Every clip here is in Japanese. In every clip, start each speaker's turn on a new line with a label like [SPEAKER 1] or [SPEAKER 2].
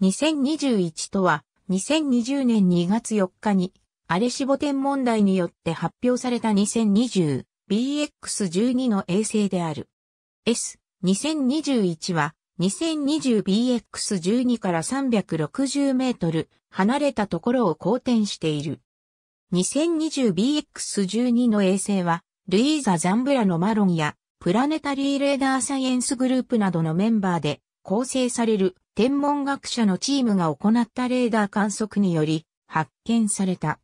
[SPEAKER 1] S2021 とは、2020年2月4日に、アレシボ天問題によって発表された 2020BX12 の衛星である。S2021 は、2020BX12 から360メートル離れたところを公転している。2020BX12 の衛星は、ルイーザ・ザンブラのマロンや、プラネタリーレーダーサイエンスグループなどのメンバーで構成される天文学者のチームが行ったレーダー観測により発見された。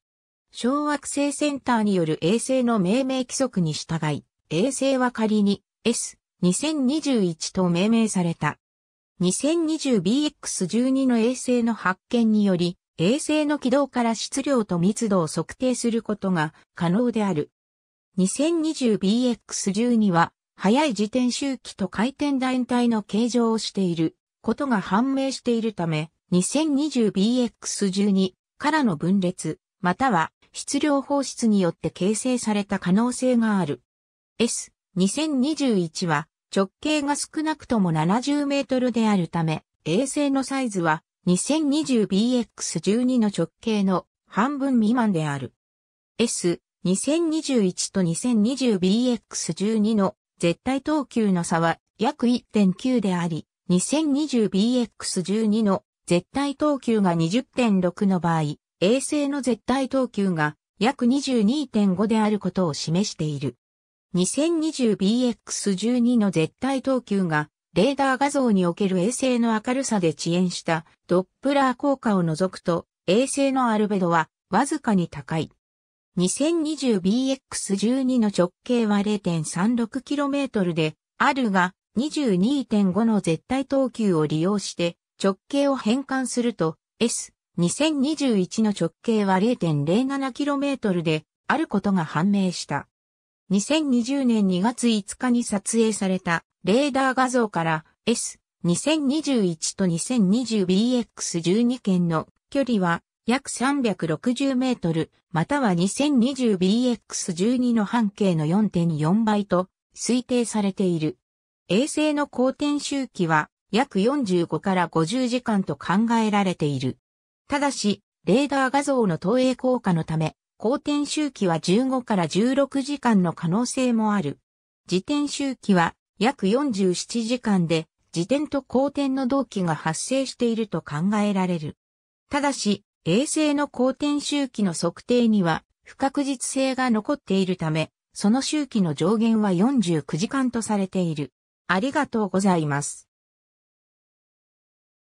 [SPEAKER 1] 小惑星センターによる衛星の命名規則に従い、衛星は仮に S2021 と命名された。2020BX12 の衛星の発見により、衛星の軌道から質量と密度を測定することが可能である。2020BX12 は速い自転周期と回転楕円体の形状をしていることが判明しているため、2020BX12 からの分裂、または質量放出によって形成された可能性がある。S2021 は直径が少なくとも70メートルであるため、衛星のサイズは 2020BX12 の直径の半分未満である。S2021 と 2020BX12 の絶対等級の差は約1.9であり、2020BX12 の絶対等級が20.6の場合、衛星の絶対等級が約22.5であることを示している。2020BX12 の絶対等級がレーダー画像における衛星の明るさで遅延したドップラー効果を除くと衛星のアルベドはわずかに高い。2020BX12 の直径は 0.36km であるが、22.5の絶対等級を利用して直径を変換すると S2021 の直径は 0.07km であることが判明した。2020年2月5日に撮影されたレーダー画像から S2021 と 2020BX12 件の距離は約360メートル、または 2020BX12 の半径の4.4倍と推定されている。衛星の公転周期は約45から50時間と考えられている。ただし、レーダー画像の投影効果のため、公転周期は15から16時間の可能性もある。自転周期は約47時間で、自転と公転の同期が発生していると考えられる。ただし、衛星の公転周期の測定には不確実性が残っているため、その周期の上限は49時間とされている。ありがとうございます。